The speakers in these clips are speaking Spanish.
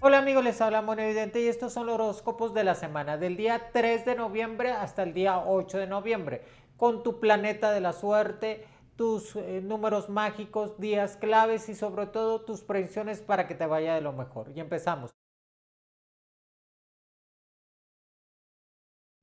Hola amigos, les habla Evidente y estos son los horóscopos de la semana del día 3 de noviembre hasta el día 8 de noviembre con tu planeta de la suerte, tus eh, números mágicos, días claves y sobre todo tus previsiones para que te vaya de lo mejor. Y empezamos.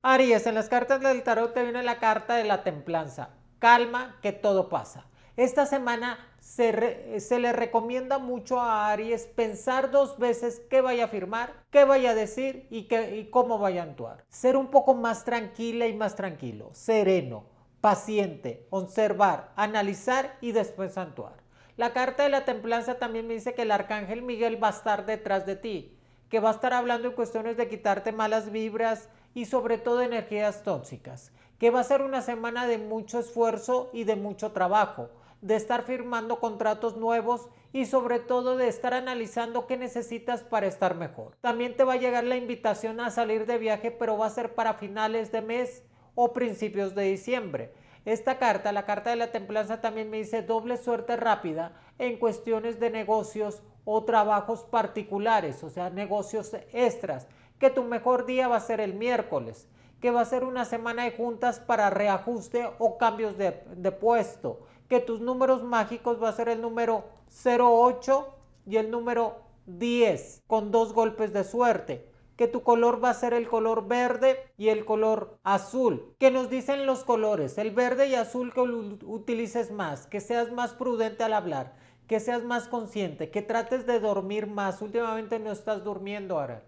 Aries, en las cartas del tarot te viene la carta de la templanza. Calma, que todo pasa. Esta semana eh, se, le recomienda mucho a Aries pensar dos veces qué vaya a firmar, qué vaya a decir y, qué, y cómo vaya a actuar. Ser un poco más tranquila y más tranquilo, sereno, paciente, observar, analizar y después actuar. La carta de la templanza también me dice que el arcángel Miguel va a estar detrás de ti, que va a estar hablando en cuestiones de quitarte malas vibras y sobre todo energías tóxicas, que va a ser una semana de mucho esfuerzo y de mucho trabajo de estar firmando contratos nuevos y sobre todo de estar analizando qué necesitas para estar mejor. También te va a llegar la invitación a salir de viaje, pero va a ser para finales de mes o principios de diciembre. Esta carta, la carta de la templanza, también me dice doble suerte rápida en cuestiones de negocios o trabajos particulares, o sea, negocios extras, que tu mejor día va a ser el miércoles, que va a ser una semana de juntas para reajuste o cambios de, de puesto, que tus números mágicos va a ser el número 08 y el número 10 con dos golpes de suerte que tu color va a ser el color verde y el color azul. Que nos dicen los colores, el verde y azul que utilices más, que seas más prudente al hablar, que seas más consciente, que trates de dormir más. Últimamente no estás durmiendo ahora.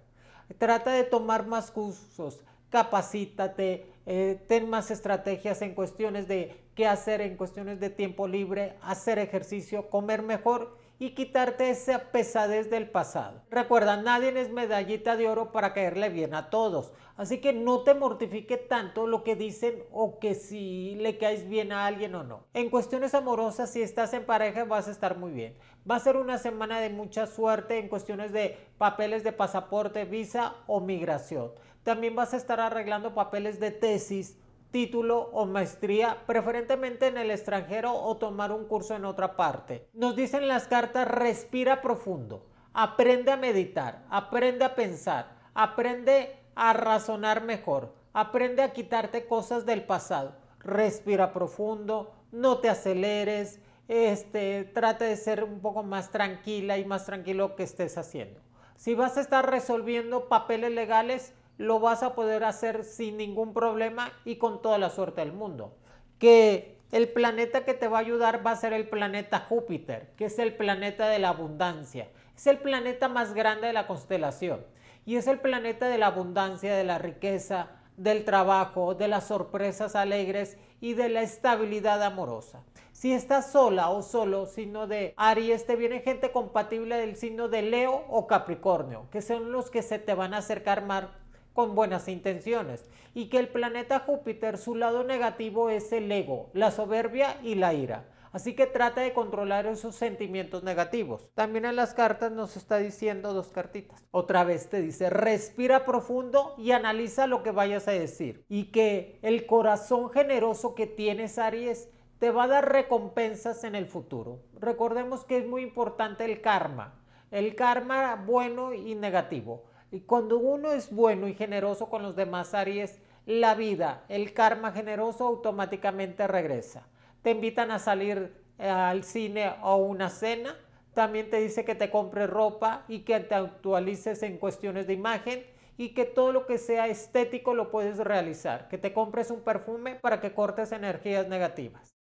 Trata de tomar más cursos, capacítate, eh, ten más estrategias en cuestiones de qué hacer, en cuestiones de tiempo libre, hacer ejercicio, comer mejor y quitarte esa pesadez del pasado. Recuerda, nadie es medallita de oro para caerle bien a todos. Así que no te mortifique tanto lo que dicen o que si le caes bien a alguien o no. En cuestiones amorosas, si estás en pareja vas a estar muy bien. Va a ser una semana de mucha suerte en cuestiones de papeles de pasaporte, visa o migración. También vas a estar arreglando papeles de tesis, título o maestría, preferentemente en el extranjero o tomar un curso en otra parte. Nos dicen las cartas, respira profundo, aprende a meditar, aprende a pensar, aprende a razonar mejor, aprende a quitarte cosas del pasado, respira profundo, no te aceleres, este, trata de ser un poco más tranquila y más tranquilo que estés haciendo. Si vas a estar resolviendo papeles legales, lo vas a poder hacer sin ningún problema y con toda la suerte del mundo. Que el planeta que te va a ayudar va a ser el planeta Júpiter, que es el planeta de la abundancia. Es el planeta más grande de la constelación y es el planeta de la abundancia, de la riqueza, del trabajo, de las sorpresas alegres y de la estabilidad amorosa. Si estás sola o solo, signo de Aries, te viene gente compatible del signo de Leo o Capricornio, que son los que se te van a acercar más con buenas intenciones y que el planeta Júpiter su lado negativo es el ego, la soberbia y la ira. Así que trata de controlar esos sentimientos negativos. También en las cartas nos está diciendo dos cartitas. Otra vez te dice, respira profundo y analiza lo que vayas a decir. Y que el corazón generoso que tienes, Aries, te va a dar recompensas en el futuro. Recordemos que es muy importante el karma. El karma bueno y negativo. Y cuando uno es bueno y generoso con los demás Aries, la vida, el karma generoso automáticamente regresa. Te invitan a salir eh, al cine o una cena, también te dice que te compres ropa y que te actualices en cuestiones de imagen y que todo lo que sea estético lo puedes realizar, que te compres un perfume para que cortes energías negativas.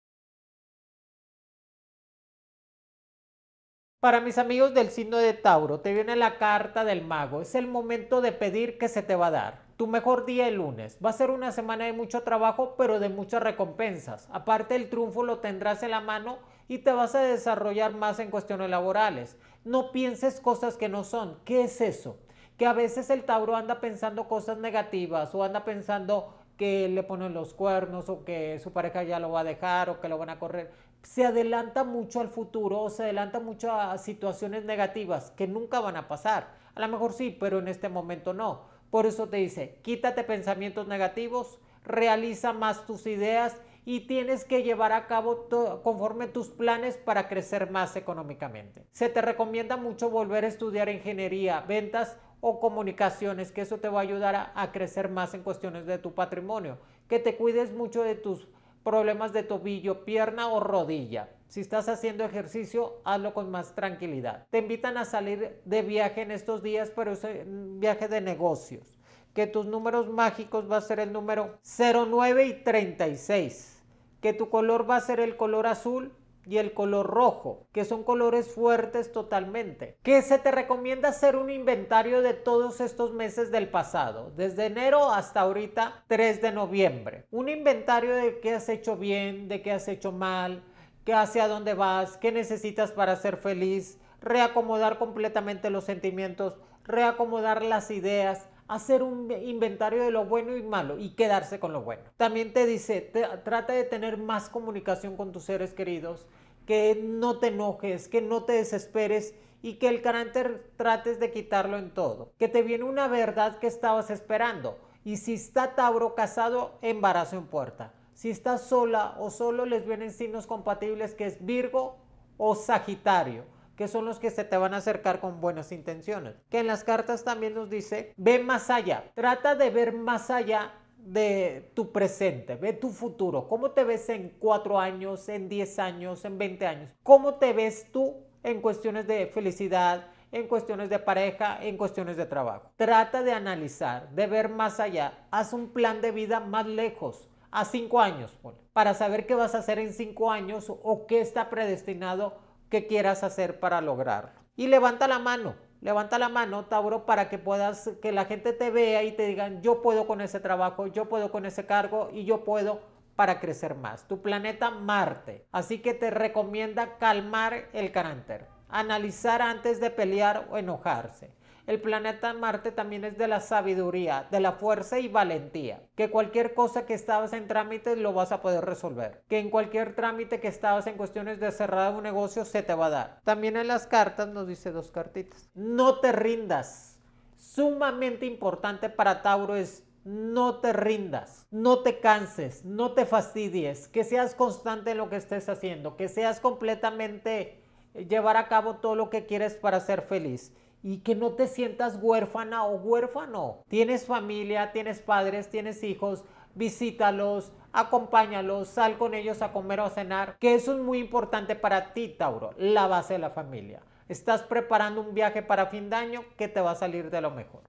Para mis amigos del signo de Tauro, te viene la carta del mago. Es el momento de pedir que se te va a dar. Tu mejor día el lunes. Va a ser una semana de mucho trabajo, pero de muchas recompensas. Aparte el triunfo lo tendrás en la mano y te vas a desarrollar más en cuestiones laborales. No pienses cosas que no son. ¿Qué es eso? Que a veces el Tauro anda pensando cosas negativas o anda pensando que le ponen los cuernos o que su pareja ya lo va a dejar o que lo van a correr se adelanta mucho al futuro o se adelanta mucho a situaciones negativas que nunca van a pasar. A lo mejor sí, pero en este momento no. Por eso te dice, quítate pensamientos negativos, realiza más tus ideas y tienes que llevar a cabo conforme tus planes para crecer más económicamente. Se te recomienda mucho volver a estudiar ingeniería, ventas o comunicaciones, que eso te va a ayudar a, a crecer más en cuestiones de tu patrimonio. Que te cuides mucho de tus problemas de tobillo, pierna o rodilla. Si estás haciendo ejercicio, hazlo con más tranquilidad. Te invitan a salir de viaje en estos días, pero es un eh, viaje de negocios. Que tus números mágicos va a ser el número 09 y 36. Que tu color va a ser el color azul y el color rojo, que son colores fuertes totalmente. Que se te recomienda hacer un inventario de todos estos meses del pasado, desde enero hasta ahorita 3 de noviembre. Un inventario de qué has hecho bien, de qué has hecho mal, qué hacia dónde vas, qué necesitas para ser feliz, reacomodar completamente los sentimientos, reacomodar las ideas, hacer un inventario de lo bueno y malo y quedarse con lo bueno. También te dice, trata de tener más comunicación con tus seres queridos, que no te enojes, que no te desesperes y que el carácter trates de quitarlo en todo. Que te viene una verdad que estabas esperando. Y si está Tauro casado, embarazo en puerta. Si estás sola o solo les vienen signos compatibles que es Virgo o Sagitario que son los que se te van a acercar con buenas intenciones. Que en las cartas también nos dice, ve más allá, trata de ver más allá de tu presente, ve tu futuro, cómo te ves en cuatro años, en diez años, en veinte años, cómo te ves tú en cuestiones de felicidad, en cuestiones de pareja, en cuestiones de trabajo. Trata de analizar, de ver más allá, haz un plan de vida más lejos, a cinco años, para saber qué vas a hacer en cinco años o qué está predestinado que quieras hacer para lograrlo. Y levanta la mano, Levanta la mano, Tauro, para que puedas, que la gente te vea y te digan, yo puedo con ese trabajo, yo puedo con ese cargo y yo puedo para crecer más. Tu planeta Marte. Así que te recomienda calmar el carácter, analizar antes de pelear o enojarse el planeta Marte también es de la sabiduría, de la fuerza y valentía. Que cualquier cosa que estabas en trámite lo vas a poder resolver. Que en cualquier trámite que estabas en cuestiones de cerrar un negocio se te va a dar. También en las cartas nos dice dos cartitas. No te rindas. Sumamente importante para Tauro es no te rindas, no te canses, no te fastidies, que seas constante en lo que estés haciendo, que seas completamente eh, llevar a cabo todo lo que quieres para ser feliz y que no te sientas huérfana o huérfano. Tienes familia, tienes padres, tienes hijos, visítalos, acompáñalos, sal con ellos a comer o a cenar, que eso es muy importante para ti, Tauro, la base de la familia. Estás preparando un viaje para fin de año que te va a salir de lo mejor.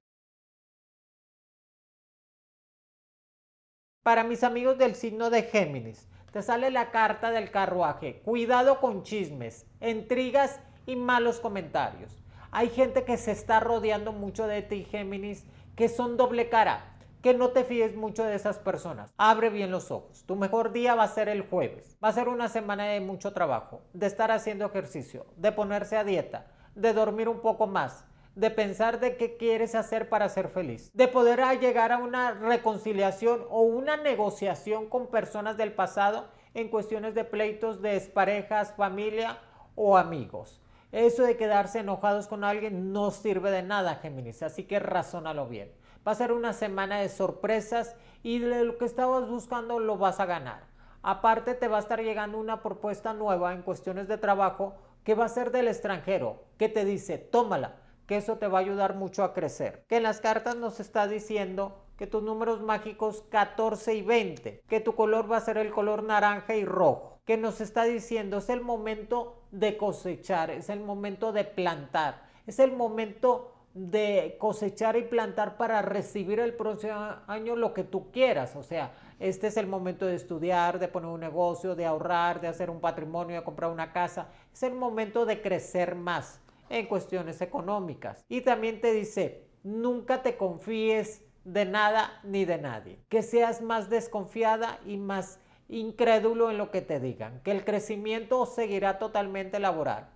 Para mis amigos del signo de Géminis, te sale la carta del carruaje. Cuidado con chismes, intrigas y malos comentarios hay gente que se está rodeando mucho de ti, Géminis, que son doble cara, que no te fíes mucho de esas personas. Abre bien los ojos. Tu mejor día va a ser el jueves. Va a ser una semana de mucho trabajo, de estar haciendo ejercicio, de ponerse a dieta, de dormir un poco más, de pensar de qué quieres hacer para ser feliz, de poder llegar a una reconciliación o una negociación con personas del pasado en cuestiones de pleitos de parejas, familia o amigos. Eso de quedarse enojados con alguien no sirve de nada, Géminis, así que razónalo bien. Va a ser una semana de sorpresas y de lo que estabas buscando lo vas a ganar. Aparte te va a estar llegando una propuesta nueva en cuestiones de trabajo que va a ser del extranjero, que te dice, tómala, que eso te va a ayudar mucho a crecer. Que en las cartas nos está diciendo que tus números mágicos 14 y 20, que tu color va a ser el color naranja y rojo, que nos está diciendo es el momento de cosechar, es el momento de plantar, es el momento de cosechar y plantar para recibir el próximo año lo que tú quieras. O sea, este es el momento de estudiar, de poner un negocio, de ahorrar, de hacer un patrimonio, de comprar una casa. Es el momento de crecer más en cuestiones económicas. Y también te dice, nunca te confíes de nada ni de nadie. Que seas más desconfiada y más incrédulo en lo que te digan. Que el crecimiento seguirá totalmente laboral.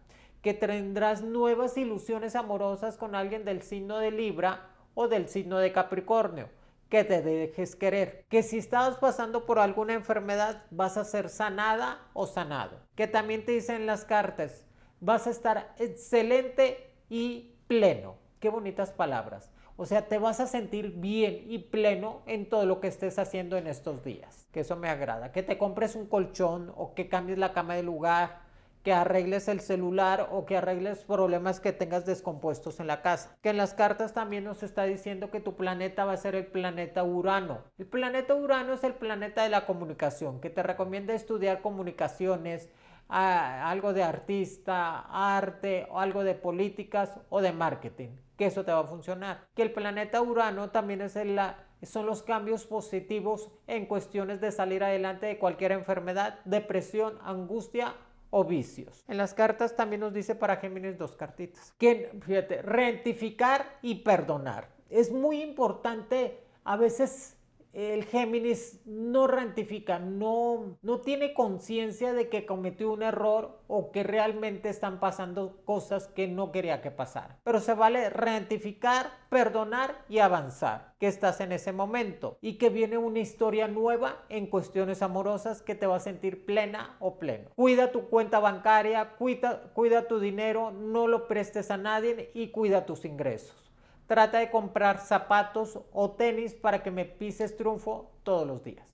Que tendrás nuevas ilusiones amorosas con alguien del signo de Libra o del signo de Capricornio. Que te dejes querer. Que si estás pasando por alguna enfermedad vas a ser sanada o sanado. Que también te dicen las cartas. Vas a estar excelente y pleno. Qué bonitas palabras o sea, te vas a sentir bien y pleno en todo lo que estés haciendo en estos días. Que eso me agrada. Que te compres un colchón o que cambies la cama de lugar, que arregles el celular o que arregles problemas que tengas descompuestos en la casa. Que en las cartas también nos está diciendo que tu planeta va a ser el planeta Urano. El planeta Urano es el planeta de la comunicación, que te recomienda estudiar comunicaciones, ah, algo de artista, arte, o algo de políticas o de marketing que eso te va a funcionar. Que el planeta Urano también es el, son los cambios positivos en cuestiones de salir adelante de cualquier enfermedad, depresión, angustia o vicios. En las cartas también nos dice para Géminis dos cartitas. Que, fíjate, rentificar y perdonar. Es muy importante a veces el Géminis no rantifica, no, no tiene conciencia de que cometió un error o que realmente están pasando cosas que no quería que pasara. Pero se vale rantificar, perdonar y avanzar, que estás en ese momento y que viene una historia nueva en cuestiones amorosas que te va a sentir plena o pleno. Cuida tu cuenta bancaria, cuida tu dinero, no lo prestes a nadie y cuida tus ingresos trata de comprar zapatos o tenis para que me pises triunfo todos los días.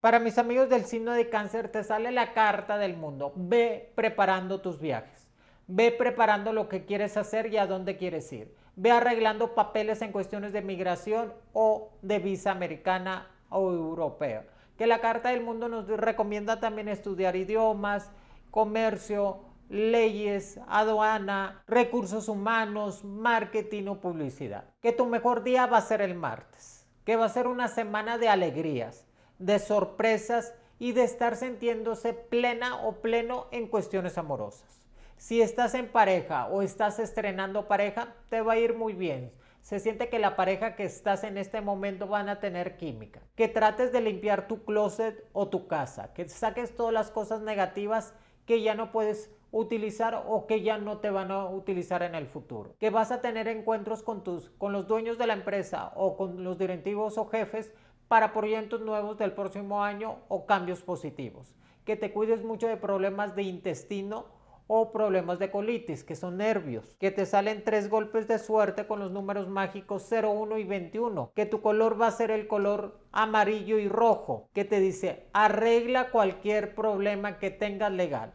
Para mis amigos del signo de cáncer te sale la carta del mundo. Ve preparando tus viajes. Ve preparando lo que quieres hacer y a dónde quieres ir. Ve arreglando papeles en cuestiones de migración o de visa americana o europea. Que la carta del mundo nos recomienda también estudiar idiomas, comercio, leyes, aduana, recursos humanos, marketing o publicidad. Que tu mejor día va a ser el martes, que va a ser una semana de alegrías, de sorpresas y de estar sintiéndose plena o pleno en cuestiones amorosas. Si estás en pareja o estás estrenando pareja, te va a ir muy bien. Se siente que la pareja que estás en este momento van a tener química. Que trates de limpiar tu closet o tu casa. Que saques todas las cosas negativas que ya no puedes utilizar o que ya no te van a utilizar en el futuro. Que vas a tener encuentros con, tus, con los dueños de la empresa o con los directivos o jefes para proyectos nuevos del próximo año o cambios positivos. Que te cuides mucho de problemas de intestino o problemas de colitis, que son nervios, que te salen tres golpes de suerte con los números mágicos 0, 1 y 21, que tu color va a ser el color amarillo y rojo, que te dice arregla cualquier problema que tengas legal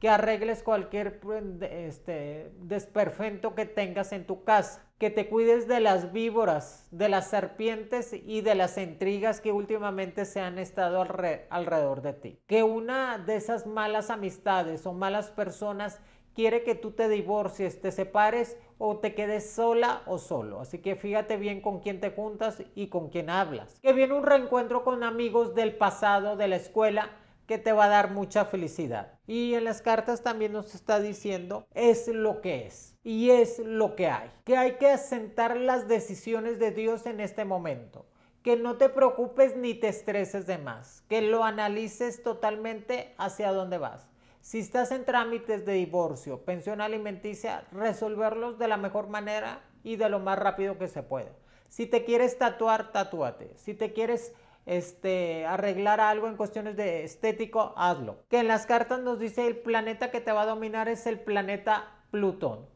que arregles cualquier pues, este, desperfecto que tengas en tu casa, que te cuides de las víboras, de las serpientes y de las intrigas que últimamente se han estado alrededor de ti, que una de esas malas amistades o malas personas quiere que tú te divorcies, te separes o te quedes sola o solo. Así que fíjate bien con quién te juntas y con quién hablas. Que viene un reencuentro con amigos del pasado, de la escuela, que te va a dar mucha felicidad. Y en las cartas también nos está diciendo, es lo que es y es lo que hay. Que hay que asentar las decisiones de Dios en este momento. Que no te preocupes ni te estreses de más. Que lo analices totalmente hacia dónde vas. Si estás en trámites de divorcio, pensión alimenticia, resolverlos de la mejor manera y de lo más rápido que se pueda. Si te quieres tatuar, tatúate. Si te quieres este, arreglar algo en cuestiones de estético, hazlo. Que en las cartas nos dice el planeta que te va a dominar es el planeta Plutón.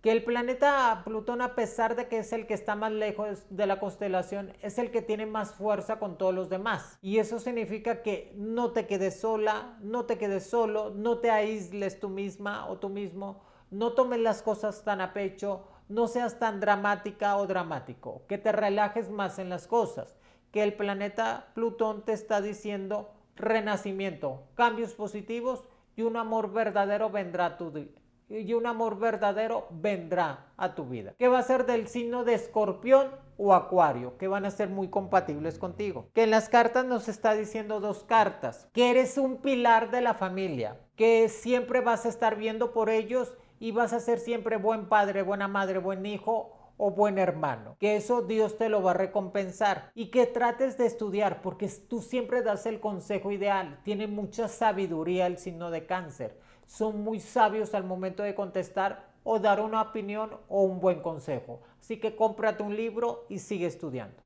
Que el planeta Plutón, a pesar de que es el que está más lejos de la constelación, es el que tiene más fuerza con todos los demás. Y eso significa que no te quedes sola, no te quedes solo, no te aísles tú misma o tú mismo, no tomes las cosas tan a pecho, no seas tan dramática o dramático, que te relajes más en las cosas que el planeta Plutón te está diciendo renacimiento, cambios positivos y un amor verdadero vendrá a tu y un amor verdadero vendrá a tu vida. ¿Qué va a ser del signo de escorpión o acuario? Que van a ser muy compatibles contigo. Que en las cartas nos está diciendo dos cartas. Que eres un pilar de la familia. Que siempre vas a estar viendo por ellos y vas a ser siempre buen padre, buena madre, buen hijo buen hermano, que eso Dios te lo va a recompensar y que trates de estudiar porque tú siempre das el consejo ideal, tiene mucha sabiduría el signo de cáncer, son muy sabios al momento de contestar o dar una opinión o un buen consejo, así que cómprate un libro y sigue estudiando.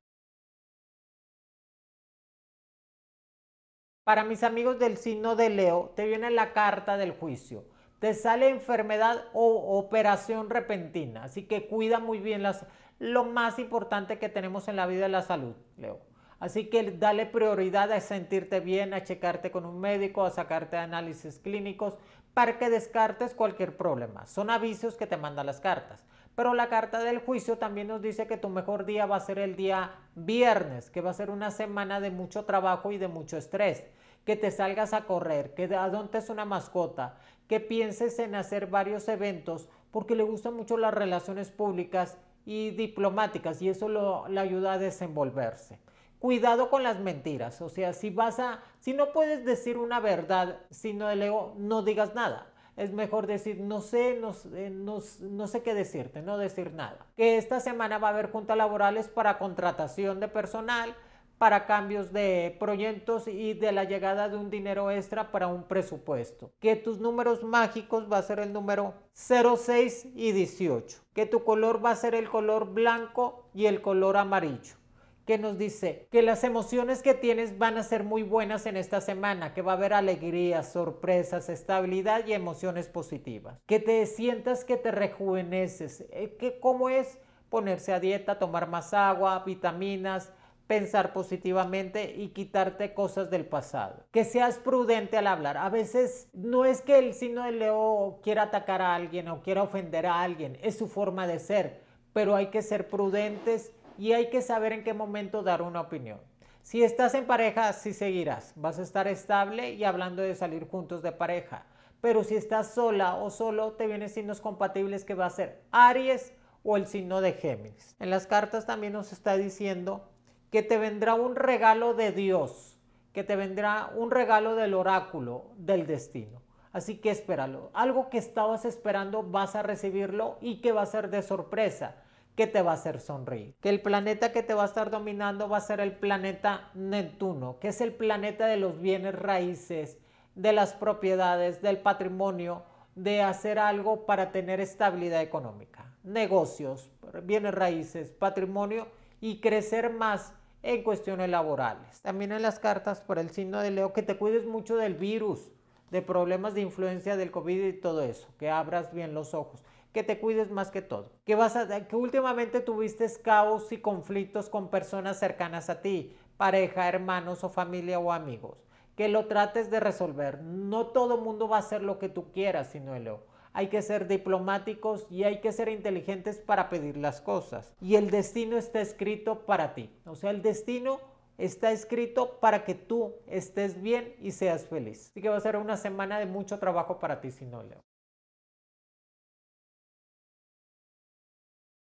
Para mis amigos del signo de Leo, te viene la carta del juicio te sale enfermedad o operación repentina. Así que cuida muy bien las, lo más importante que tenemos en la vida es la salud, Leo. Así que dale prioridad a sentirte bien, a checarte con un médico, a sacarte análisis clínicos para que descartes cualquier problema. Son avisos que te mandan las cartas. Pero la carta del juicio también nos dice que tu mejor día va a ser el día viernes, que va a ser una semana de mucho trabajo y de mucho estrés que te salgas a correr, que es una mascota, que pienses en hacer varios eventos, porque le gustan mucho las relaciones públicas y diplomáticas y eso lo, le ayuda a desenvolverse. Cuidado con las mentiras, o sea, si vas a, si no puedes decir una verdad, si no ego, no digas nada es mejor decir no sé, no, eh, no, sé qué decirte, no decir nada. Que esta semana va a haber juntas laborales para contratación de personal, para cambios de proyectos y de la llegada de un dinero extra para un presupuesto. Que tus números mágicos va a ser el número 06 y 18. Que tu color va a ser el color blanco y el color amarillo que nos dice que las emociones que tienes van a ser muy buenas en esta semana, que va a haber alegrías, sorpresas, estabilidad y emociones positivas. Que te sientas que te rejuveneces. Eh, que ¿Cómo es? Ponerse a dieta, tomar más agua, vitaminas, pensar positivamente y quitarte cosas del pasado. Que seas prudente al hablar. A veces no es que el signo de Leo quiera atacar a alguien o quiera ofender a alguien, es su forma de ser, pero hay que ser prudentes y hay que saber en qué momento dar una opinión. Si estás en pareja, sí seguirás, vas a estar estable y hablando de salir juntos de pareja. Pero si estás sola o solo, te vienen signos compatibles que va a ser Aries o el signo de Géminis. En las cartas también nos está diciendo que te vendrá un regalo de Dios, que te vendrá un regalo del oráculo, del destino. Así que espéralo. Algo que estabas esperando vas a recibirlo y que va a ser de sorpresa, que te va a hacer sonreír. Que el planeta que te va a estar dominando va a ser el planeta Neptuno, que es el planeta de los bienes raíces, de las propiedades, del patrimonio, de hacer algo para tener estabilidad económica. Negocios, bienes raíces, patrimonio y crecer más en cuestiones laborales. También en las cartas por el signo de Leo, que te cuides mucho del virus, de problemas de influencia del COVID y todo eso, que abras bien los ojos, que te cuides más que todo, que, vas a, que últimamente tuviste caos y conflictos con personas cercanas a ti, pareja, hermanos o familia o amigos, que lo trates de resolver. No todo el mundo va a hacer lo que tú quieras, sino el Leo hay que ser diplomáticos y hay que ser inteligentes para pedir las cosas. Y el destino está escrito para ti. O sea, el destino está escrito para que tú estés bien y seas feliz. Así que va a ser una semana de mucho trabajo para ti si no leo.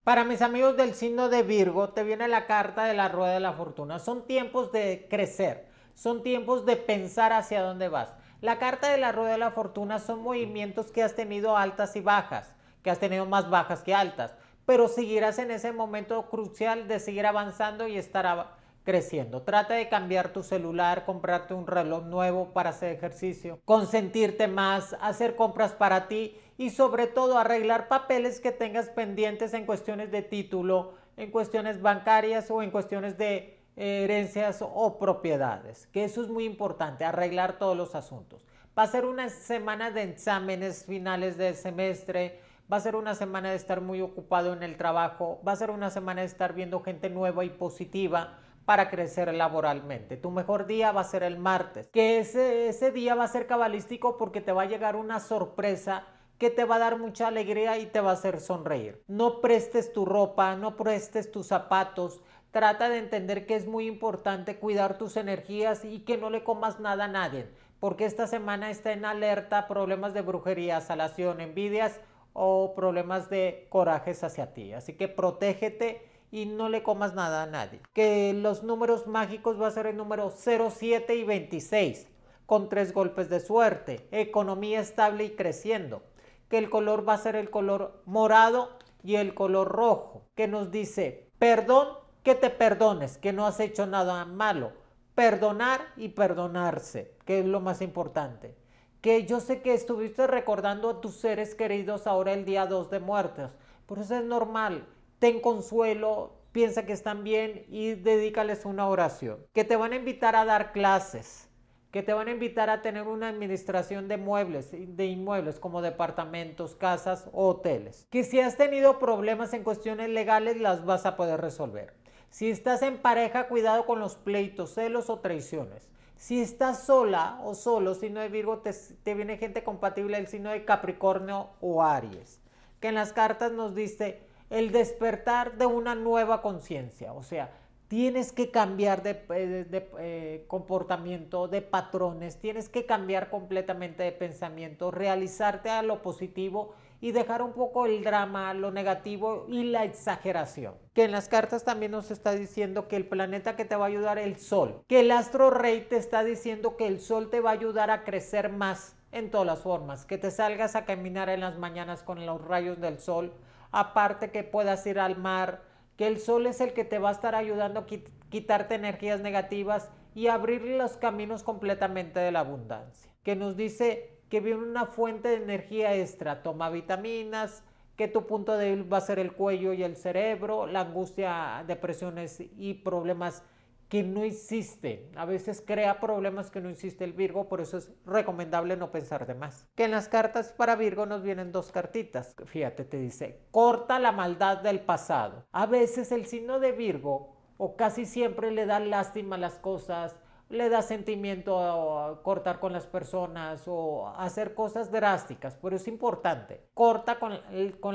Para mis amigos del signo de Virgo, te viene la carta de la rueda de la fortuna. Son tiempos de crecer, son tiempos de pensar hacia dónde vas. La carta de la rueda de la fortuna son movimientos que has tenido altas y bajas, que has tenido más bajas que altas, pero seguirás en ese momento crucial de seguir avanzando y estar creciendo. Trata de cambiar tu celular, comprarte un reloj nuevo para hacer ejercicio, consentirte más, hacer compras para ti y sobre todo arreglar papeles que tengas pendientes en cuestiones de título, en cuestiones bancarias o en cuestiones de herencias o propiedades, que eso es muy importante, arreglar todos los asuntos. Va a ser una semana de exámenes finales de semestre, va a ser una semana de estar muy ocupado en el trabajo, va a ser una semana de estar viendo gente nueva y positiva para crecer laboralmente. Tu mejor día va a ser el martes, que ese, ese día va a ser cabalístico porque te va a llegar una sorpresa que te va a dar mucha alegría y te va a hacer sonreír. No prestes tu ropa, no prestes tus zapatos, Trata de entender que es muy importante cuidar tus energías y que no le comas nada a nadie, porque esta semana está en alerta problemas de brujería, salación, envidias o problemas de corajes hacia ti. Así que protégete y no le comas nada a nadie. Que los números mágicos va a ser el número 07 y 26, con tres golpes de suerte, economía estable y creciendo. Que el color va a ser el color morado y el color rojo, que nos dice perdón que te perdones, que no has hecho nada malo. Perdonar y perdonarse, que es lo más importante. Que yo sé que estuviste recordando a tus seres queridos ahora el día 2 de muertos, Por eso es normal. Ten consuelo, piensa que están bien y dedícales una oración. Que te van a invitar a dar clases, que te van a invitar a tener una administración de muebles, de inmuebles como departamentos, casas o hoteles. Que si has tenido problemas en cuestiones legales las vas a poder resolver si estás en pareja, cuidado con los pleitos, celos o traiciones. Si estás sola o solo, si no hay Virgo, te, viene gente compatible si signo de Capricornio o Aries, que en las cartas nos dice el despertar de una nueva conciencia, o sea, tienes que cambiar de, eh, eh, comportamiento, de patrones, tienes que cambiar completamente de pensamiento, realizarte a lo positivo y dejar un poco el drama, lo negativo y la exageración. Que en las cartas también nos está diciendo que el planeta que te va a ayudar es el sol, que el astro rey te está diciendo que el sol te va a ayudar a crecer más en todas las formas, que te salgas a caminar en las mañanas con los rayos del sol, aparte que puedas ir al mar, que el sol es el que te va a estar ayudando a quitarte energías negativas y abrir los caminos completamente de la abundancia. Que nos dice que viene una fuente de energía extra, toma vitaminas, que tu punto débil va a ser el cuello y el cerebro, la angustia, depresiones y problemas que no existen. A veces crea problemas que no existe el Virgo, por eso es recomendable no pensar de más. Que en las cartas para Virgo nos vienen dos cartitas. Fíjate, te dice, corta la maldad del pasado. A veces el signo de Virgo o casi siempre le da lástima las cosas, le da sentimiento a cortar con las personas o hacer cosas drásticas, pero es importante. Corta con,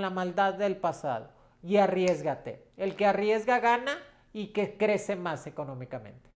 la maldad del pasado y arriesgate. El que arriesga gana y que crece más económicamente.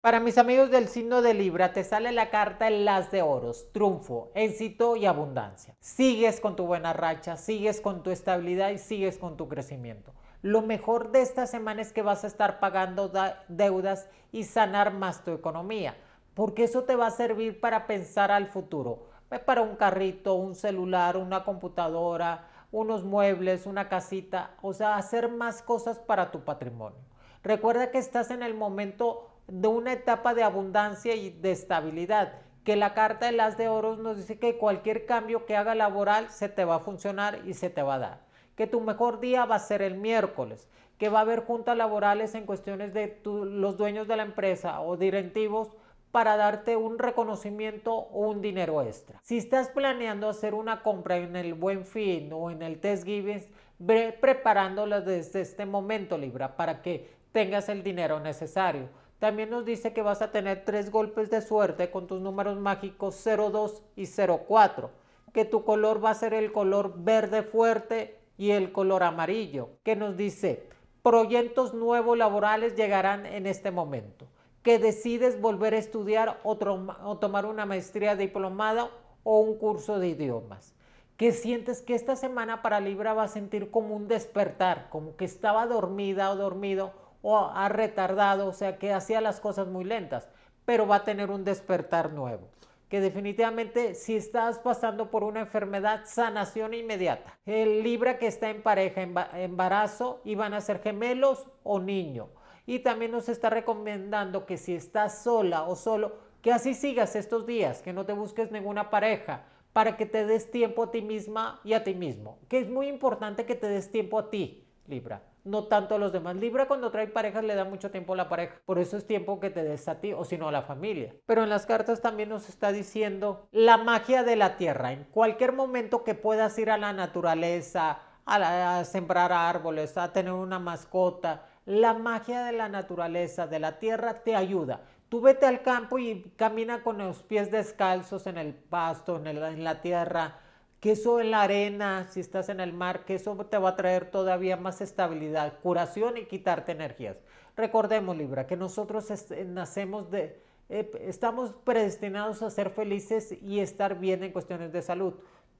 Para mis amigos del signo de Libra, te sale la carta El Las de Oros, triunfo, éxito y abundancia. Sigues con tu buena racha, sigues con tu estabilidad y sigues con tu crecimiento. Lo mejor de esta semana es que vas a estar pagando deudas y sanar más tu economía, porque eso te va a servir para pensar al futuro, para un carrito, un celular, una computadora, unos muebles, una casita, o sea, hacer más cosas para tu patrimonio. Recuerda que estás en el momento de una etapa de abundancia y de estabilidad, que la carta de las de oros nos dice que cualquier cambio que haga laboral se te va a funcionar y se te va a dar que tu mejor día va a ser el miércoles, que va a haber juntas laborales en cuestiones de los dueños de la empresa o directivos para darte un reconocimiento o un dinero extra. Si estás planeando hacer una compra en el Buen Fin o en el Test Giving, ve preparándola desde este momento, Libra, para que tengas el dinero necesario. También nos dice que vas a tener tres golpes de suerte con tus números mágicos 02 y 04, que tu color va a ser el color verde fuerte y el color amarillo, que nos dice, proyectos nuevos laborales llegarán en este momento, que decides volver a estudiar o tomar una maestría diplomada o un curso de idiomas, que sientes que esta semana para Libra va a sentir como un despertar, como que estaba dormida o dormido o ha retardado, o sea que hacía las cosas muy lentas, pero va a tener un despertar nuevo que definitivamente si estás pasando por una enfermedad, sanación inmediata. El Libra que está en pareja, embarazo y van a ser gemelos o niño. Y también nos está recomendando que si estás sola o solo, que así sigas estos días, que no te busques ninguna pareja, para que te des tiempo a ti misma y a ti mismo. Que es muy importante que te des tiempo a ti, Libra no tanto a los demás. Libra cuando trae parejas le da mucho tiempo a la pareja, por eso es tiempo que te des a ti o si no a la familia. Pero en las cartas también nos está diciendo la magia de la tierra. En cualquier momento que puedas ir a la naturaleza, a, sembrar árboles, a tener una mascota, la magia de la naturaleza, de la tierra, te ayuda. Tú vete al campo y camina con los pies descalzos en el pasto, en la tierra eso en la arena, si estás en el mar, que eso te va a traer todavía más estabilidad, curación y quitarte energías. Recordemos, Libra, que nosotros eh, nacemos de, eh, estamos predestinados a ser felices y estar bien en cuestiones de salud.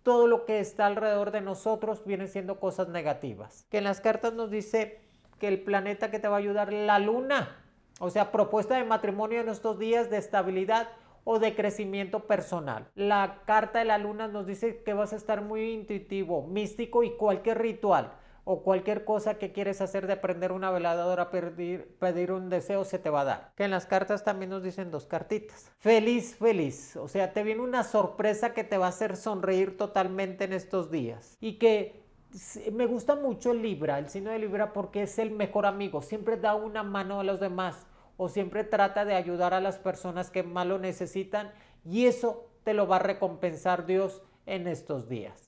Todo lo que está alrededor de nosotros viene siendo cosas negativas. Que en las cartas nos dice que el planeta que te va a ayudar, la luna, o sea, propuesta de matrimonio en estos días de estabilidad, o de crecimiento personal. La carta de la luna nos dice que vas a estar muy intuitivo, místico y cualquier ritual o cualquier cosa que quieres hacer de aprender una veladora, pedir, pedir un deseo, se te va a dar. Que en las cartas también nos dicen dos cartitas. Feliz, feliz. O sea, te viene una sorpresa que te va a hacer sonreír totalmente en estos días. Y que me gusta mucho Libra, el signo de Libra, porque es el mejor amigo. Siempre da una mano a los demás o siempre trata de ayudar a las personas que más lo necesitan y eso te lo va a recompensar Dios en estos días.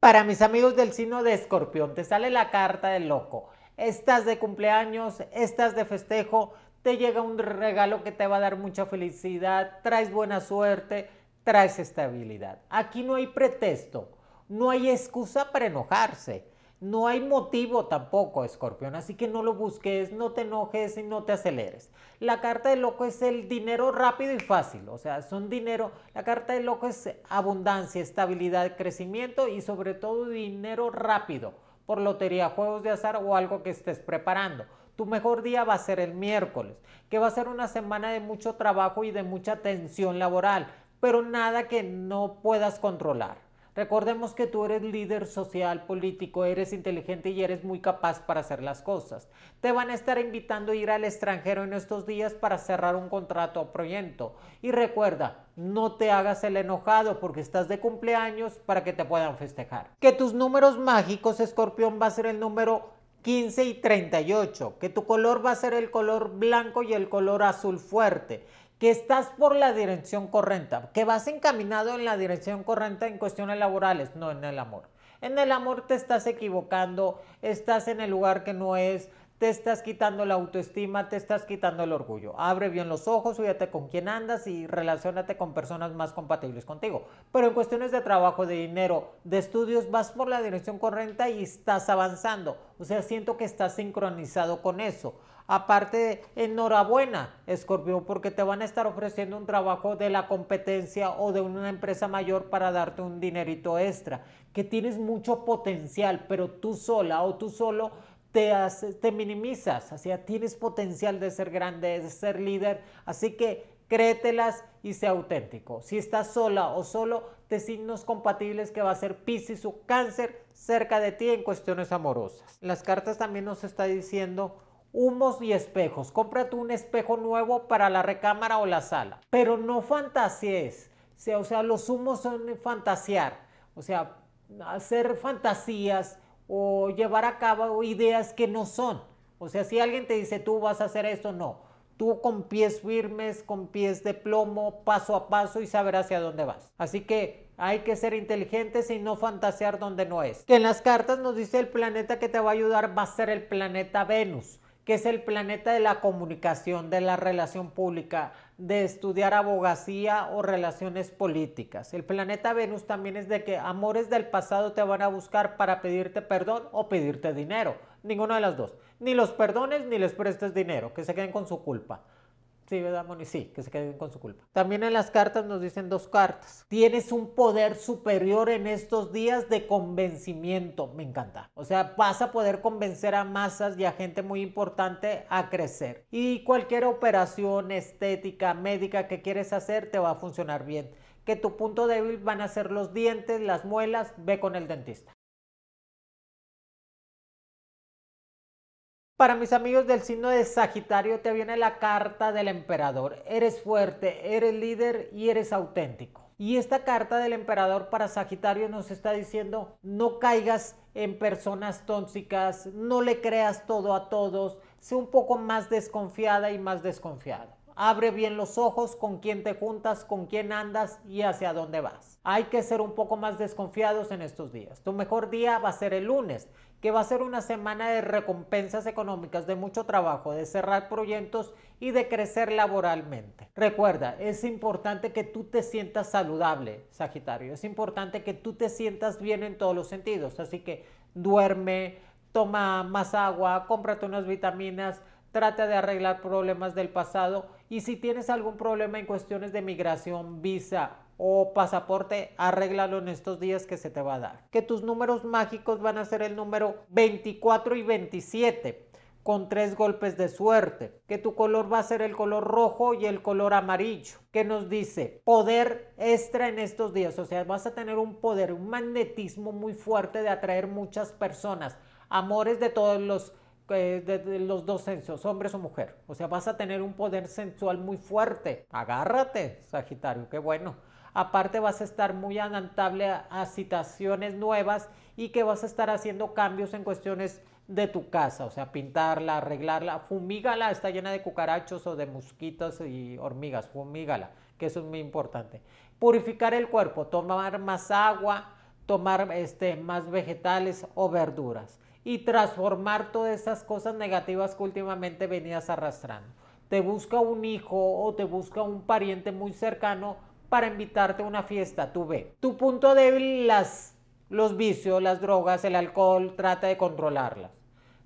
Para mis amigos del signo de escorpión, te sale la carta del loco. Estás de cumpleaños, estás de festejo, te llega un regalo que te va a dar mucha felicidad, traes buena suerte, traes estabilidad. Aquí no hay pretexto, no hay excusa para enojarse. No hay motivo tampoco, escorpión, así que no lo busques, no te enojes y no te aceleres. La carta de loco es el dinero rápido y fácil, o sea, son dinero, la carta de loco es abundancia, estabilidad, crecimiento y sobre todo dinero rápido por lotería, juegos de azar o algo que estés preparando. Tu mejor día va a ser el miércoles, que va a ser una semana de mucho trabajo y de mucha tensión laboral, pero nada que no puedas controlar. Recordemos que tú eres líder social, político, eres inteligente y eres muy capaz para hacer las cosas. Te van a estar invitando a ir al extranjero en estos días para cerrar un contrato o proyecto. Y recuerda, no te hagas el enojado porque estás de cumpleaños para que te puedan festejar. Que tus números mágicos, escorpión, va a ser el número 15 y 38. Que tu color va a ser el color blanco y el color azul fuerte estás por la dirección correcta, que vas encaminado en la dirección correcta en cuestiones laborales, no en el amor. En el amor te estás equivocando, estás en el lugar que no es, te estás quitando la autoestima, te estás quitando el orgullo. Abre bien los ojos, fíjate con quién andas y relacionate con personas más compatibles contigo. Pero en cuestiones de trabajo, de dinero, de estudios, vas por la dirección correcta y estás avanzando. O sea, siento que estás sincronizado con eso. Aparte, enhorabuena, Escorpio, porque te van a estar ofreciendo un trabajo de la competencia o de una empresa mayor para darte un dinerito extra, que tienes mucho potencial, pero tú sola o tú solo te, minimizas, o tienes potencial de ser grande, de ser líder, así que créetelas y sea auténtico. Si estás sola o solo, te signos compatibles que va a ser Pisces o Cáncer cerca de ti en cuestiones amorosas. Las cartas también nos está diciendo humos y espejos. Cómprate un espejo nuevo para la recámara o la sala. Pero no fantasies, O sea, los humos son fantasear. O sea, hacer fantasías o llevar a cabo ideas que no son. O sea, si alguien te dice tú vas a hacer esto, no. Tú con pies firmes, con pies de plomo, paso a paso y saber hacia dónde vas. Así que hay que ser inteligentes y no fantasear donde no es. en las cartas nos dice el planeta que te va a ayudar va a ser el planeta Venus que es el planeta de la comunicación, de la relación pública, de estudiar abogacía o relaciones políticas. El planeta Venus también es de que amores del pasado te van a buscar para pedirte perdón o pedirte dinero. Ninguna de las dos. Ni los perdones ni les prestes dinero, que se queden con su culpa. Sí, ¿verdad, Moni? Sí, que se queden con su culpa. También en las cartas nos dicen dos cartas. Tienes un poder superior en estos días de convencimiento. Me encanta. O sea, vas a poder convencer a masas y a gente muy importante a crecer. Y cualquier operación estética, médica que quieres hacer te va a funcionar bien. Que tu punto débil van a ser los dientes, las muelas, ve con el dentista. Para mis amigos del signo de Sagitario te viene la carta del emperador. Eres fuerte, eres líder y eres auténtico. Y esta carta del emperador para Sagitario nos está diciendo no caigas en personas tóxicas, no le creas todo a todos, sé un poco más desconfiada y más desconfiada. Abre bien los ojos con quién te juntas, con quién andas y hacia dónde vas. Hay que ser un poco más desconfiados en estos días. Tu mejor día va a ser el lunes, que va a ser una semana de recompensas económicas, de mucho trabajo, de cerrar proyectos y de crecer laboralmente. Recuerda, es importante que tú te sientas saludable, Sagitario. Es importante que tú te sientas bien en todos los sentidos. Así que duerme, toma más agua, cómprate unas vitaminas, trata de arreglar problemas del pasado y si tienes algún problema en cuestiones de migración, visa o pasaporte, arréglalo en estos días que se te va a dar. Que tus números mágicos van a ser el número 24 y 27 con tres golpes de suerte, que tu color va a ser el color rojo y el color amarillo, que nos dice poder extra en estos días, o sea, vas a tener un poder, un magnetismo muy fuerte de atraer muchas personas, amores de todos los eh, de, los dos sensos, hombres o mujer. O sea, vas a tener un poder sensual muy fuerte. Agárrate, Sagitario, qué bueno. Aparte vas a estar muy adaptable a, situaciones nuevas y que vas a estar haciendo cambios en cuestiones de tu casa, o sea, pintarla, arreglarla, fumígala, está llena de cucarachos o de mosquitos y hormigas, fumígala, que eso es muy importante. Purificar el cuerpo, tomar más agua, tomar este, más vegetales o verduras y transformar todas esas cosas negativas que últimamente venías arrastrando. Te busca un hijo o te busca un pariente muy cercano para invitarte a una fiesta, tú ve. Tu punto débil, las, los vicios, las drogas, el alcohol, trata de controlarlas.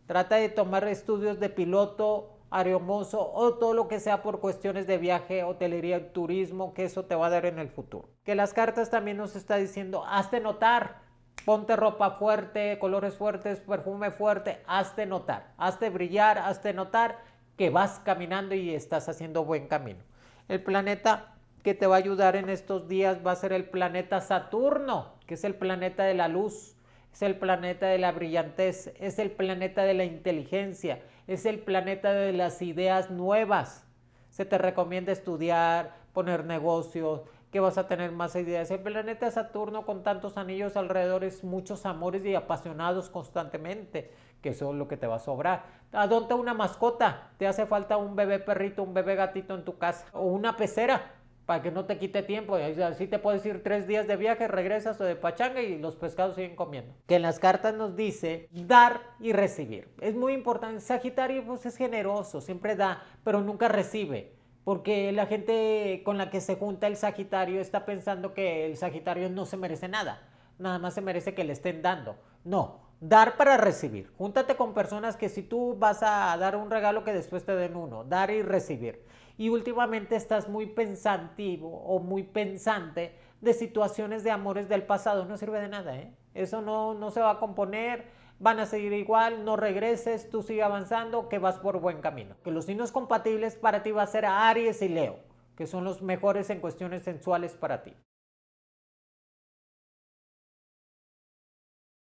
Trata de tomar estudios de piloto, aeromozo o todo lo que sea por cuestiones de viaje, hotelería, turismo, que eso te va a dar en el futuro. Que las cartas también nos está diciendo, hazte notar, Ponte ropa fuerte, colores fuertes, perfume fuerte, hazte notar, hazte brillar, hazte notar que vas caminando y estás haciendo buen camino. El planeta que te va a ayudar en estos días va a ser el planeta Saturno, que es el planeta de la luz, es el planeta de la brillantez, es el planeta de la inteligencia, es el planeta de las ideas nuevas. Se te recomienda estudiar, poner negocios, vas a tener más ideas. El planeta Saturno con tantos anillos alrededor es muchos amores y apasionados constantemente, que eso es lo que te va a sobrar. Adonta una mascota, te hace falta un bebé perrito, un bebé gatito en tu casa o una pecera para que no te quite tiempo. Así te puedes ir tres días de viaje, regresas o de pachanga y los pescados siguen comiendo. Que en las cartas nos dice dar y recibir. Es muy importante. Sagitario pues, es generoso, siempre da, pero nunca recibe porque la gente con la que se junta el Sagitario está pensando que el Sagitario no se merece nada, nada más se merece que le estén dando. No, dar para recibir. Júntate con personas que si tú vas a dar un regalo que después te den uno, dar y recibir. Y últimamente estás muy pensativo o muy pensante de situaciones de amores del pasado, no sirve de nada, ¿eh? Eso no, no se va a componer, van a seguir igual, no regreses, tú sigue avanzando, que vas por buen camino. Que los signos compatibles para ti va a ser Aries y Leo, que son los mejores en cuestiones sensuales para ti.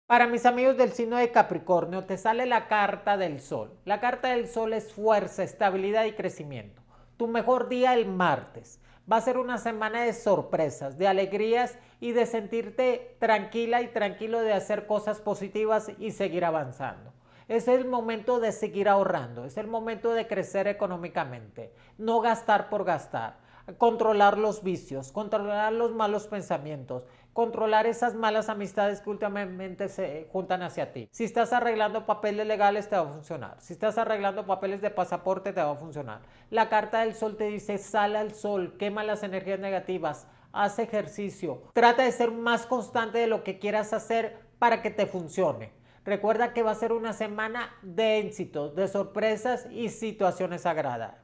Para mis amigos del signo de Capricornio, te sale la carta del sol. La carta del sol es fuerza, estabilidad y crecimiento. Tu mejor día el martes. Va a ser una semana de sorpresas, de alegrías y de sentirte tranquila y tranquilo de hacer cosas positivas y seguir avanzando. Es el momento de seguir ahorrando, es el momento de crecer económicamente, no gastar por gastar, controlar los vicios, controlar los malos pensamientos controlar esas malas amistades que últimamente se juntan hacia ti. Si estás arreglando papeles legales te va a funcionar. Si estás arreglando papeles de pasaporte te va a funcionar. La carta del sol te dice sal al sol, quema las energías negativas, haz ejercicio. Trata de ser más constante de lo que quieras hacer para que te funcione. Recuerda que va a ser una semana de éxitos, de sorpresas y situaciones agradables.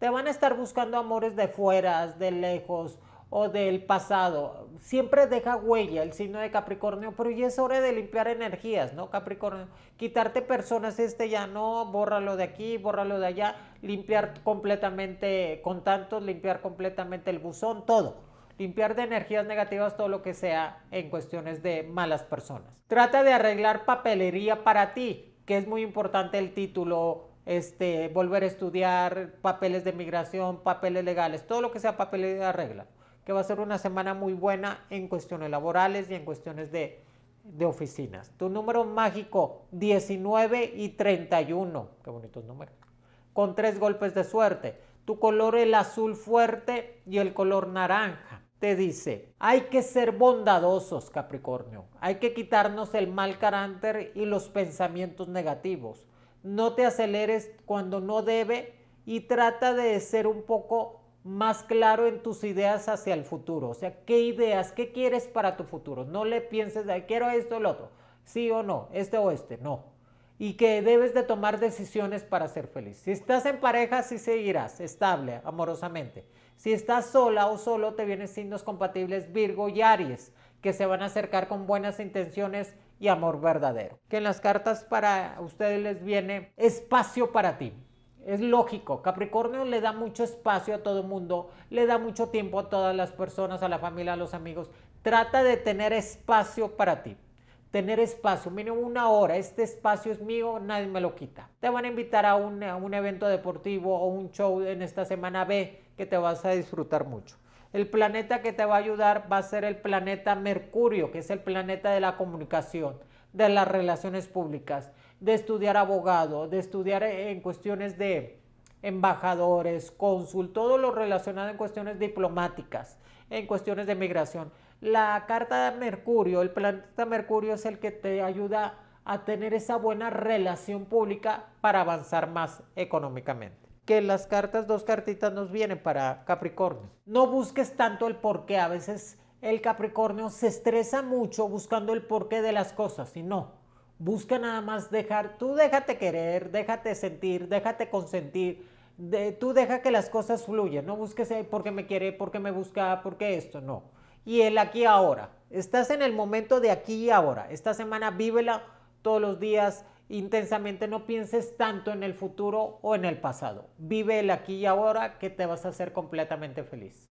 Te van a estar buscando amores de fuera, de lejos, o del pasado. Siempre deja huella el signo de Capricornio, pero ya es hora de limpiar energías, ¿no? Capricornio, quitarte personas, este ya no, bórralo de aquí, bórralo de allá, limpiar completamente con tantos, limpiar completamente el buzón, todo. Limpiar de energías negativas todo lo que sea en cuestiones de malas personas. Trata de arreglar papelería para ti, que es muy importante el título, este, volver a estudiar, papeles de migración, papeles legales, todo lo que sea papelería arregla que va a ser una semana muy buena en cuestiones laborales y en cuestiones de, oficinas. Tu número mágico 19 y 31, qué bonitos números, con tres golpes de suerte. Tu color el azul fuerte y el color naranja. Te dice, hay que ser bondadosos, Capricornio. Hay que quitarnos el mal carácter y los pensamientos negativos. No te aceleres cuando no debe y trata de ser un poco más claro en tus ideas hacia el futuro. O sea, ¿qué ideas, qué quieres para tu futuro? No le pienses, de, quiero esto o lo otro, sí o no, este o este, no. Y que debes de tomar decisiones para ser feliz. Si estás en pareja, sí seguirás, estable, amorosamente. Si estás sola o solo, te vienen signos compatibles Virgo y Aries, que se van a acercar con buenas intenciones y amor verdadero. Que en las cartas para ustedes les viene espacio para ti. Es lógico, Capricornio le da mucho espacio a todo el mundo, le da mucho tiempo a todas las personas, a la familia, a los amigos. Trata de tener espacio para ti. Tener espacio, mínimo una hora. Este espacio es mío, nadie me lo quita. Te van a invitar a un, a un evento deportivo o un show en esta semana B que te vas a disfrutar mucho. El planeta que te va a ayudar va a ser el planeta Mercurio, que es el planeta de la comunicación, de las relaciones públicas de estudiar abogado, de estudiar en cuestiones de embajadores, consul, todo lo relacionado en cuestiones diplomáticas, en cuestiones de migración. La carta de Mercurio, el planeta Mercurio es el que te ayuda a tener esa buena relación pública para avanzar más económicamente. Que las cartas, dos cartitas nos vienen para Capricornio. No busques tanto el porqué, a veces el Capricornio se estresa mucho buscando el porqué de las cosas y no, Busca nada más dejar, tú déjate querer, déjate sentir, déjate consentir, tú deja que las cosas fluyan, no busques por qué me quiere, por qué me busca, por qué esto, no. Y el aquí ahora, estás en el momento de aquí y ahora, esta semana vívela todos los días intensamente, no pienses tanto en el futuro o en el pasado, vive el aquí y ahora que te vas a hacer completamente feliz.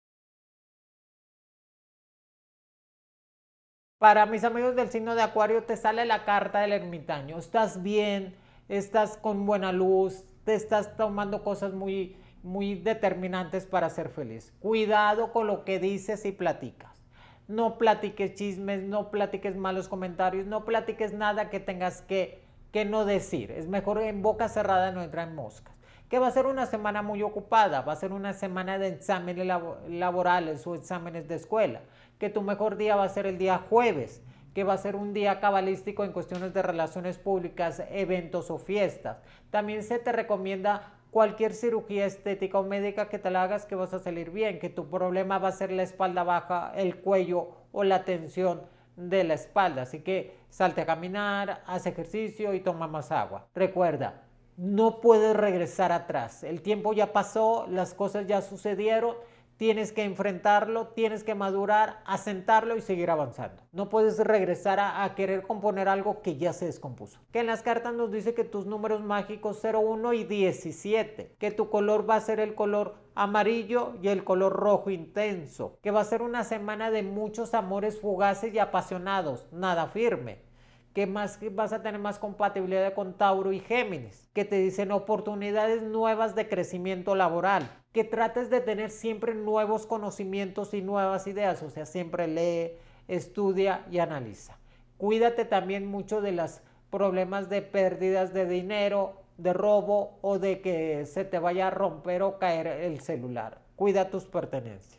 Para mis amigos del signo de Acuario te sale la carta del ermitaño. Estás bien, estás con buena luz, te estás tomando cosas muy muy determinantes para ser feliz. Cuidado con lo que dices y platicas. No platiques chismes, no platiques malos comentarios, no platiques nada que tengas que, que no decir. Es mejor en boca cerrada no entrar en moscas. Que va a ser una semana muy ocupada, va a ser una semana de exámenes laborales o exámenes de escuela que tu mejor día va a ser el día jueves, que va a ser un día cabalístico en cuestiones de relaciones públicas, eventos o fiestas. También se te recomienda cualquier cirugía estética o médica que te la hagas que vas a salir bien, que tu problema va a ser la espalda baja, el cuello o la tensión de la espalda. Así que salte a caminar, haz ejercicio y toma más agua. Recuerda, no puedes regresar atrás. El tiempo ya pasó, las cosas ya sucedieron tienes que enfrentarlo, tienes que madurar, asentarlo y seguir avanzando. No puedes regresar a, querer componer algo que ya se descompuso. Que en las cartas nos dice que tus números mágicos 01 y 17, que tu color va a ser el color amarillo y el color rojo intenso, que va a ser una semana de muchos amores fugaces y apasionados, nada firme que más vas a tener más compatibilidad con Tauro y Géminis, que te dicen oportunidades nuevas de crecimiento laboral, que trates de tener siempre nuevos conocimientos y nuevas ideas, o sea, siempre lee, estudia y analiza. Cuídate también mucho de los problemas de pérdidas de dinero, de robo o de que se te vaya a romper o caer el celular. Cuida tus pertenencias.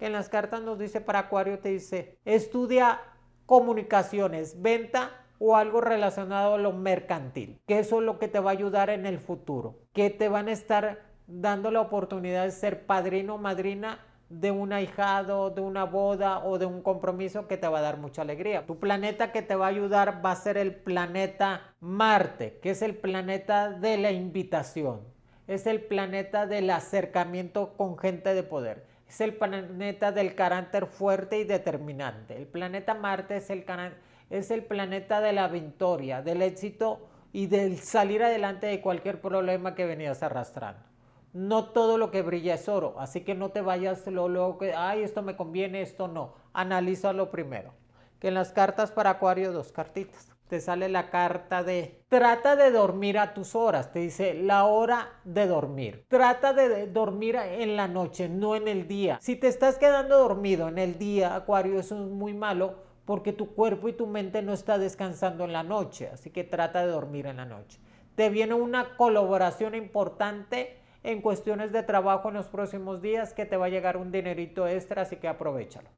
en las cartas nos dice para Acuario, te dice, estudia comunicaciones, venta o algo relacionado a lo mercantil, que eso es lo que te va a ayudar en el futuro, que te van a estar dando la oportunidad de ser padrino o madrina de un ahijado, de una boda o de un compromiso que te va a dar mucha alegría. Tu planeta que te va a ayudar va a ser el planeta Marte, que es el planeta de la invitación, es el planeta del acercamiento con gente de poder, es el planeta del carácter fuerte y determinante. El planeta Marte es el, es el planeta de la victoria, del éxito y del salir adelante de cualquier problema que venías arrastrando no todo lo que brilla es oro, así que no te vayas luego que, ay, esto me conviene, esto no. Analízalo primero. Que en las cartas para Acuario, dos cartitas. Te sale la carta de trata de dormir a tus horas, te dice la hora de dormir. Trata de dormir en la noche, no en el día. Si te estás quedando dormido en el día, Acuario, eso es muy malo porque tu cuerpo y tu mente no está descansando en la noche, así que trata de dormir en la noche. Te viene una colaboración importante en cuestiones de trabajo en los próximos días que te va a llegar un dinerito extra, así que aprovechalo.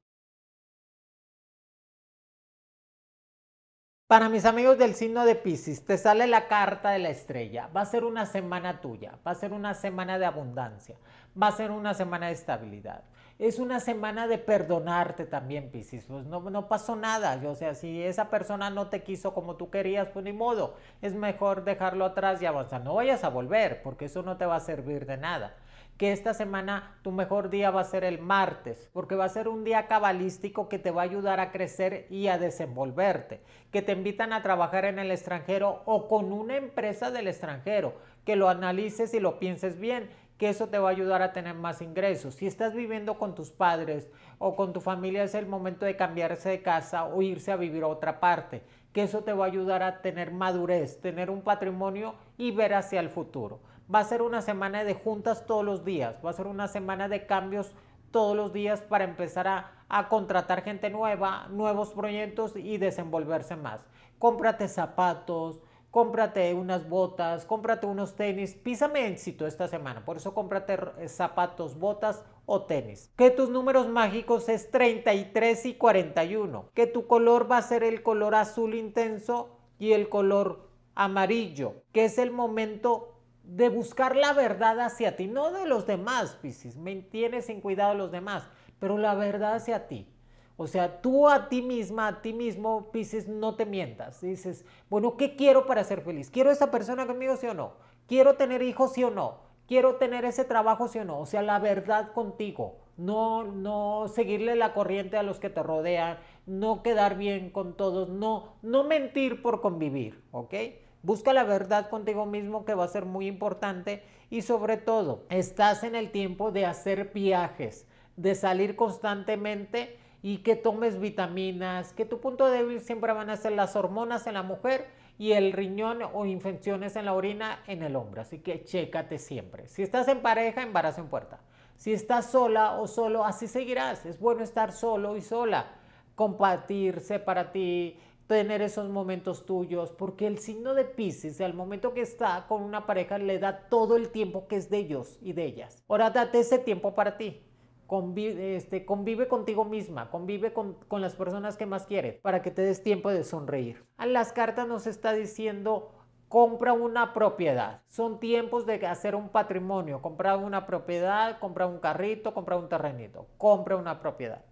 Para mis amigos del signo de Pisces, te sale la carta de la estrella. Va a ser una semana tuya, va a ser una semana de abundancia, va a ser una semana de estabilidad. Es una semana de perdonarte también, Piscis. Pues no, no pasó nada. O sea, si esa persona no te quiso como tú querías, pues ni modo. Es mejor dejarlo atrás y avanzar. No vayas a volver, porque eso no te va a servir de nada que esta semana tu mejor día va a ser el martes, porque va a ser un día cabalístico que te va a ayudar a crecer y a desenvolverte, que te invitan a trabajar en el extranjero o con una empresa del extranjero, que lo analices y lo pienses bien que eso te va a ayudar a tener más ingresos. Si estás viviendo con tus padres o con tu familia, es el momento de cambiarse de casa o irse a vivir a otra parte, que eso te va a ayudar a tener madurez, tener un patrimonio y ver hacia el futuro. Va a ser una semana de juntas todos los días, va a ser una semana de cambios todos los días para empezar a, contratar gente nueva, nuevos proyectos y desenvolverse más. Cómprate zapatos, cómprate unas botas, cómprate unos tenis, písame éxito esta semana, por eso cómprate eh, zapatos, botas o tenis. Que tus números mágicos es 33 y 41, que tu color va a ser el color azul intenso y el color amarillo, que es el momento de buscar la verdad hacia ti, no de los demás, Piscis, me tienes sin cuidado los demás, pero la verdad hacia ti. O sea, tú a ti misma, a ti mismo, Pisces, no te mientas. Dices, bueno, ¿qué quiero para ser feliz? ¿Quiero esa persona conmigo, sí o no? ¿Quiero tener hijos, sí o no? ¿Quiero tener ese trabajo, sí o no? O sea, la verdad contigo. No, no seguirle la corriente a los que te rodean, no quedar bien con todos, no, no mentir por convivir, ¿ok? Busca la verdad contigo mismo que va a ser muy importante y sobre todo, estás en el tiempo de hacer viajes, de salir constantemente y que tomes vitaminas, que tu punto débil siempre van a ser las hormonas en la mujer y el riñón o infecciones en la orina en el hombre. Así que chécate siempre. Si estás en pareja, embarazo en puerta. Si estás sola o solo, así seguirás. Es bueno estar solo y sola. Compartirse para ti, tener esos momentos tuyos, porque el signo de Pisces, al momento que está con una pareja, le da todo el tiempo que es de ellos y de ellas. Ahora date ese tiempo para ti. Convive, este, convive contigo misma, convive con, las personas que más quieres, para que te des tiempo de sonreír. A las cartas nos está diciendo compra una propiedad. Son tiempos de hacer un patrimonio, Compra una propiedad, Compra un carrito, Compra un terrenito, compra una propiedad.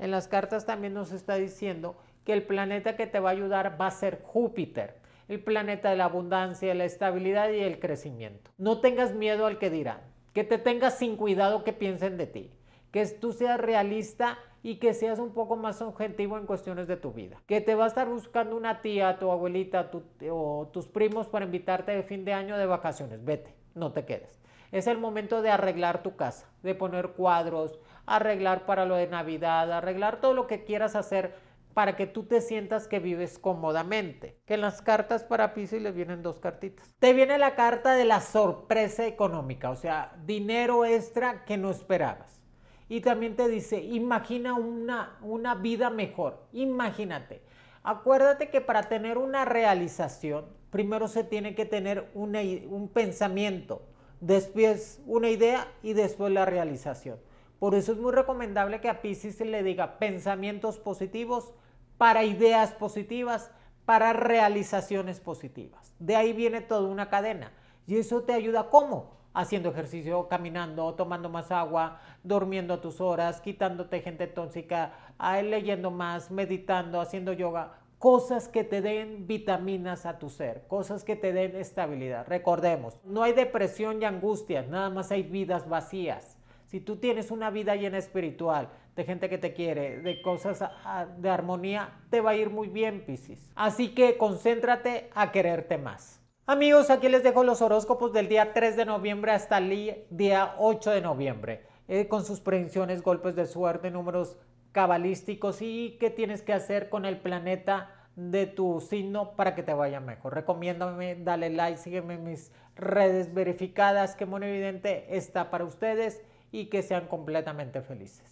En las cartas también nos está diciendo que el planeta que te va a ayudar va a ser Júpiter, el planeta de la abundancia, la estabilidad y el crecimiento. No tengas miedo al que dirán, que te tengas sin cuidado que piensen de ti que tú seas realista y que seas un poco más objetivo en cuestiones de tu vida. Que te va a estar buscando una tía, tu abuelita o tus primos para invitarte de fin de año de vacaciones. Vete, no te quedes. Es el momento de arreglar tu casa, de poner cuadros, arreglar para lo de Navidad, arreglar todo lo que quieras hacer para que tú te sientas que vives cómodamente. Que en las cartas para y le vienen dos cartitas. Te viene la carta de la sorpresa económica, o sea, dinero extra que no esperabas. Y también te dice, imagina una, una vida mejor, imagínate. Acuérdate que para tener una realización, primero se tiene que tener un pensamiento, después una idea y después la realización. Por eso es muy recomendable que a Pisces le diga pensamientos positivos para ideas positivas, para realizaciones positivas. De ahí viene toda una cadena. ¿Y eso te ayuda cómo? haciendo ejercicio, caminando, tomando más agua, durmiendo a tus horas, quitándote gente tóxica, leyendo más, meditando, haciendo yoga, cosas que te den vitaminas a tu ser, cosas que te den estabilidad. Recordemos, no hay depresión y angustia, nada más hay vidas vacías. Si tú tienes una vida llena espiritual, de gente que te quiere, de cosas ah, ah, de armonía, te va a ir muy bien, Piscis. Así que concéntrate a quererte más. Amigos, aquí les dejo los horóscopos del día 3 de noviembre hasta el día 8 de noviembre, eh, con sus predicciones, golpes de suerte, números cabalísticos y qué tienes que hacer con el planeta de tu signo para que te vaya mejor. Recomiéndame, dale like, sígueme en mis redes verificadas, que Mono Evidente está para ustedes y que sean completamente felices.